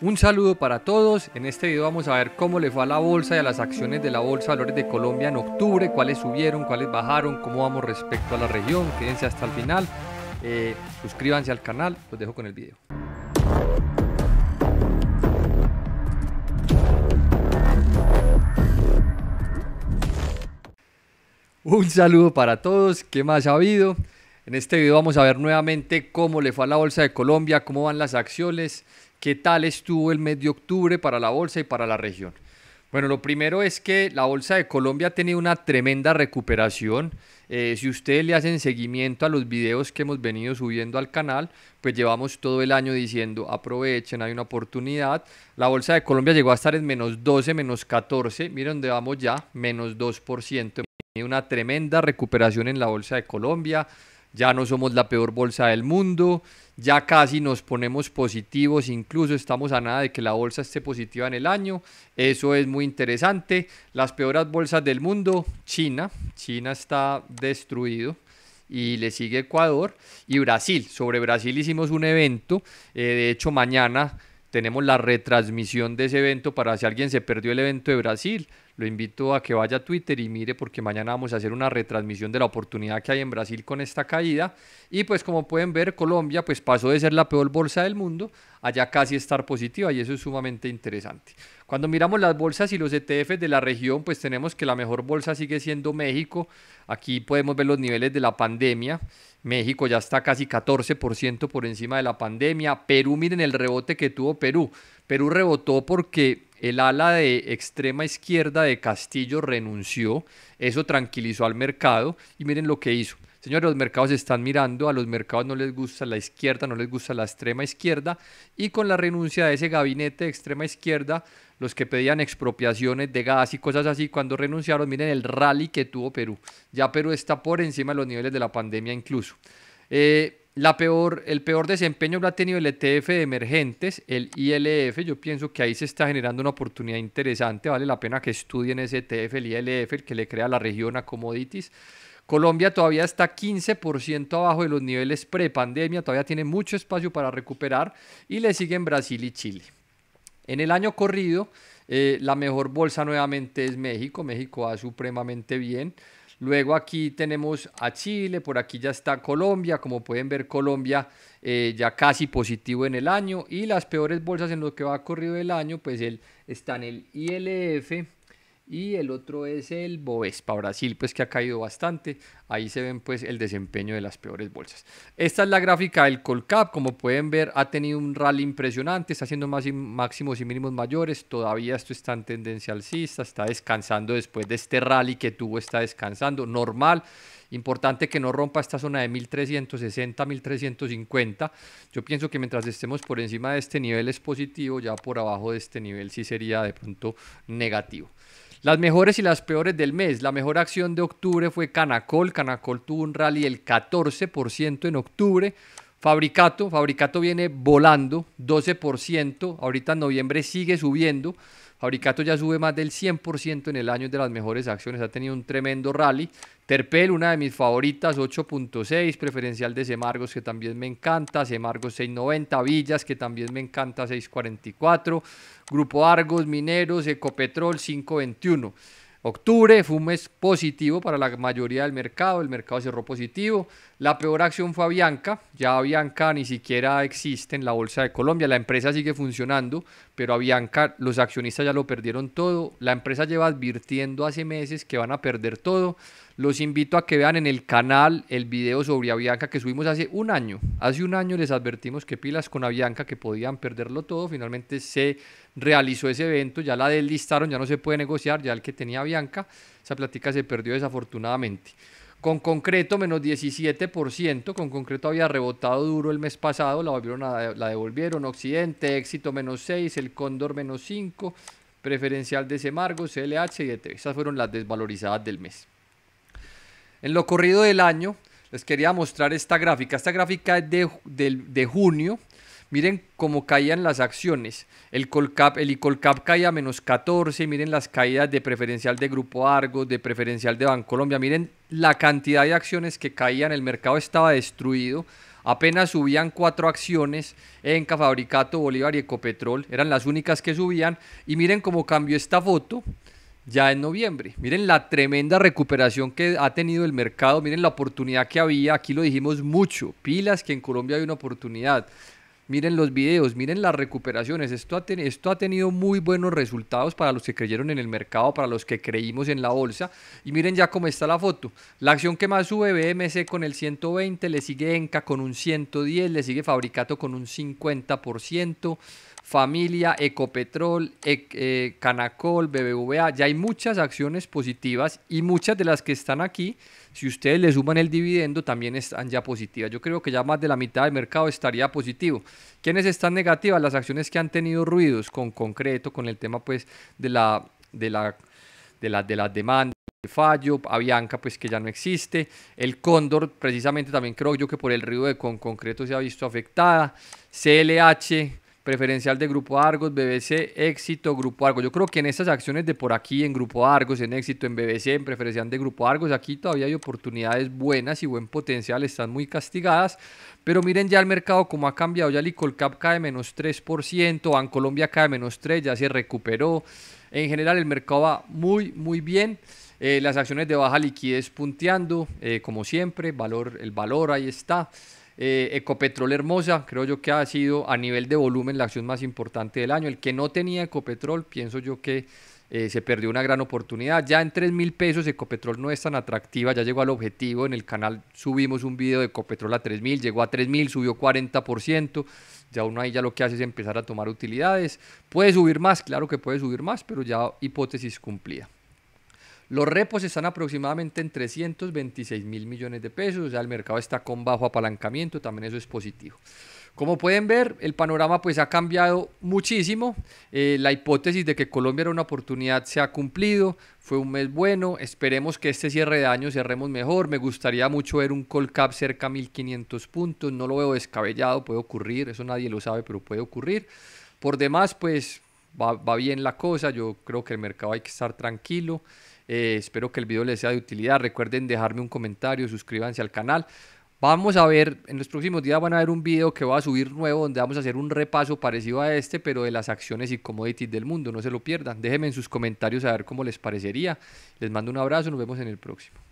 Un saludo para todos. En este video vamos a ver cómo le fue a la bolsa y a las acciones de la Bolsa de Valores de Colombia en octubre, cuáles subieron, cuáles bajaron, cómo vamos respecto a la región. Quédense hasta el final. Eh, suscríbanse al canal. Los dejo con el video. Un saludo para todos. ¿Qué más ha habido? En este video vamos a ver nuevamente cómo le fue a la Bolsa de Colombia, cómo van las acciones, qué tal estuvo el mes de octubre para la Bolsa y para la región. Bueno, lo primero es que la Bolsa de Colombia ha tenido una tremenda recuperación. Eh, si ustedes le hacen seguimiento a los videos que hemos venido subiendo al canal, pues llevamos todo el año diciendo aprovechen, hay una oportunidad. La Bolsa de Colombia llegó a estar en menos 12, menos 14, miren dónde vamos ya, menos 2%. Una tremenda recuperación en la Bolsa de Colombia ya no somos la peor bolsa del mundo, ya casi nos ponemos positivos, incluso estamos a nada de que la bolsa esté positiva en el año, eso es muy interesante. Las peores bolsas del mundo, China, China está destruido y le sigue Ecuador y Brasil. Sobre Brasil hicimos un evento, eh, de hecho mañana tenemos la retransmisión de ese evento para si alguien se perdió el evento de Brasil, lo invito a que vaya a Twitter y mire porque mañana vamos a hacer una retransmisión de la oportunidad que hay en Brasil con esta caída. Y pues como pueden ver, Colombia pues pasó de ser la peor bolsa del mundo a ya casi estar positiva y eso es sumamente interesante. Cuando miramos las bolsas y los ETFs de la región, pues tenemos que la mejor bolsa sigue siendo México. Aquí podemos ver los niveles de la pandemia. México ya está casi 14% por encima de la pandemia. Perú, miren el rebote que tuvo Perú. Perú rebotó porque el ala de extrema izquierda de Castillo renunció, eso tranquilizó al mercado y miren lo que hizo. Señores, los mercados están mirando, a los mercados no les gusta la izquierda, no les gusta la extrema izquierda y con la renuncia de ese gabinete de extrema izquierda, los que pedían expropiaciones de gas y cosas así, cuando renunciaron, miren el rally que tuvo Perú. Ya Perú está por encima de los niveles de la pandemia incluso. Eh, peor, el peor desempeño lo ha tenido el ETF de emergentes, el ILF. Yo pienso que ahí se está generando una oportunidad interesante. Vale la pena que estudien ese ETF, el ILF, el que le crea la región a commodities. Colombia todavía está 15% abajo de los niveles pre-pandemia, todavía tiene mucho espacio para recuperar y le siguen Brasil y Chile. En el año corrido, eh, la mejor bolsa nuevamente es México. México va supremamente bien. Luego aquí tenemos a Chile, por aquí ya está Colombia, como pueden ver Colombia eh, ya casi positivo en el año y las peores bolsas en lo que va corrido el año, pues el, están el ILF, y el otro es el Bovespa Brasil, pues que ha caído bastante. Ahí se ven pues el desempeño de las peores bolsas. Esta es la gráfica del Colcap, como pueden ver ha tenido un rally impresionante, está haciendo máximos y mínimos mayores, todavía esto está en tendencia alcista, está descansando después de este rally que tuvo, está descansando, normal. Importante que no rompa esta zona de 1360, 1350. Yo pienso que mientras estemos por encima de este nivel es positivo, ya por abajo de este nivel sí sería de pronto negativo. Las mejores y las peores del mes. La mejor acción de octubre fue Canacol. Canacol tuvo un rally del 14% en octubre. Fabricato, Fabricato viene volando, 12%. Ahorita en noviembre sigue subiendo. Fabricato ya sube más del 100% en el año, de las mejores acciones, ha tenido un tremendo rally. Terpel, una de mis favoritas, 8.6, preferencial de Semargos, que también me encanta, Semargos 6.90, Villas, que también me encanta, 6.44, Grupo Argos, Mineros, Ecopetrol, 5.21. Octubre fue un mes positivo para la mayoría del mercado, el mercado cerró positivo. La peor acción fue Avianca, ya Avianca ni siquiera existe en la Bolsa de Colombia, la empresa sigue funcionando, pero Avianca, los accionistas ya lo perdieron todo, la empresa lleva advirtiendo hace meses que van a perder todo. Los invito a que vean en el canal el video sobre Avianca que subimos hace un año. Hace un año les advertimos que pilas con Avianca que podían perderlo todo. Finalmente se realizó ese evento, ya la deslistaron, ya no se puede negociar, ya el que tenía Avianca, esa plática se perdió desafortunadamente. Con concreto, menos 17%. Con concreto había rebotado duro el mes pasado. La, la devolvieron. Occidente, éxito menos 6. El Cóndor menos 5. Preferencial de Semargo, CLH y ETV. Esas fueron las desvalorizadas del mes. En lo corrido del año, les quería mostrar esta gráfica. Esta gráfica es de junio. Miren cómo caían las acciones. El, Colcap, el Icolcap caía a menos 14. Miren las caídas de preferencial de Grupo Argos, de preferencial de Bancolombia. Miren la cantidad de acciones que caían. El mercado estaba destruido. Apenas subían cuatro acciones, Enca, Fabricato, Bolívar y Ecopetrol. Eran las únicas que subían. Y miren cómo cambió esta foto ya en noviembre. Miren la tremenda recuperación que ha tenido el mercado, miren la oportunidad que había, aquí lo dijimos mucho, pilas que en Colombia hay una oportunidad miren los videos, miren las recuperaciones. Esto ha, tenido muy buenos resultados para los que creyeron en el mercado, para los que creímos en la bolsa. Y miren ya cómo está la foto. La acción que más sube, BMC con el 120, le sigue Enca con un 110, le sigue Fabricato con un 50%. Familia, Ecopetrol, e, eh, Canacol, BBVA, ya hay muchas acciones positivas y muchas de las que están aquí si ustedes le suman el dividendo, también están ya positivas. Yo creo que ya más de la mitad del mercado estaría positivo. ¿Quiénes están negativas? Las acciones que han tenido ruidos con concreto, con el tema pues de la de la de las de las demandas el fallo, Avianca pues que ya no existe, el Cóndor precisamente también creo yo que por el ruido de con concreto se ha visto afectada, CLH preferencial de Grupo Argos, BBC, éxito, Grupo Argos. Yo creo que en estas acciones de por aquí, en Grupo Argos, en éxito, en BBC, en preferencial de Grupo Argos, aquí todavía hay oportunidades buenas y buen potencial, están muy castigadas. Pero miren ya el mercado como ha cambiado, ya el Icolcap cae menos 3%, Bancolombia cae menos 3%, ya se recuperó. En general el mercado va muy, muy bien. Eh, las acciones de baja liquidez punteando, eh, como siempre, valor, el valor ahí está. Eh, Ecopetrol Hermosa, creo yo que ha sido a nivel de volumen la acción más importante del año. El que no tenía Ecopetrol, pienso yo que eh, se perdió una gran oportunidad. Ya en 3 mil pesos Ecopetrol no es tan atractiva, ya llegó al objetivo. En el canal subimos un video de Ecopetrol a 3 mil, llegó a 3 mil, subió 40%. Ya uno ahí ya lo que hace es empezar a tomar utilidades. Puede subir más, claro que puede subir más, pero ya hipótesis cumplida. Los repos están aproximadamente en 326 mil millones de pesos, o sea, el mercado está con bajo apalancamiento, también eso es positivo. Como pueden ver, el panorama pues ha cambiado muchísimo. Eh, la hipótesis de que Colombia era una oportunidad se ha cumplido. Fue un mes bueno. Esperemos que este cierre de año cerremos mejor. Me gustaría mucho ver un call cap cerca de 1500 puntos. No lo veo descabellado, puede ocurrir. Eso nadie lo sabe, pero puede ocurrir. Por demás, pues va bien la cosa. Yo creo que el mercado hay que estar tranquilo. Eh, espero que el video les sea de utilidad. Recuerden dejarme un comentario, suscríbanse al canal. Vamos a ver, en los próximos días van a ver un video que va a subir nuevo donde vamos a hacer un repaso parecido a este, pero de las acciones y commodities del mundo. No se lo pierdan. Déjenme en sus comentarios a ver cómo les parecería. Les mando un abrazo, nos vemos en el próximo.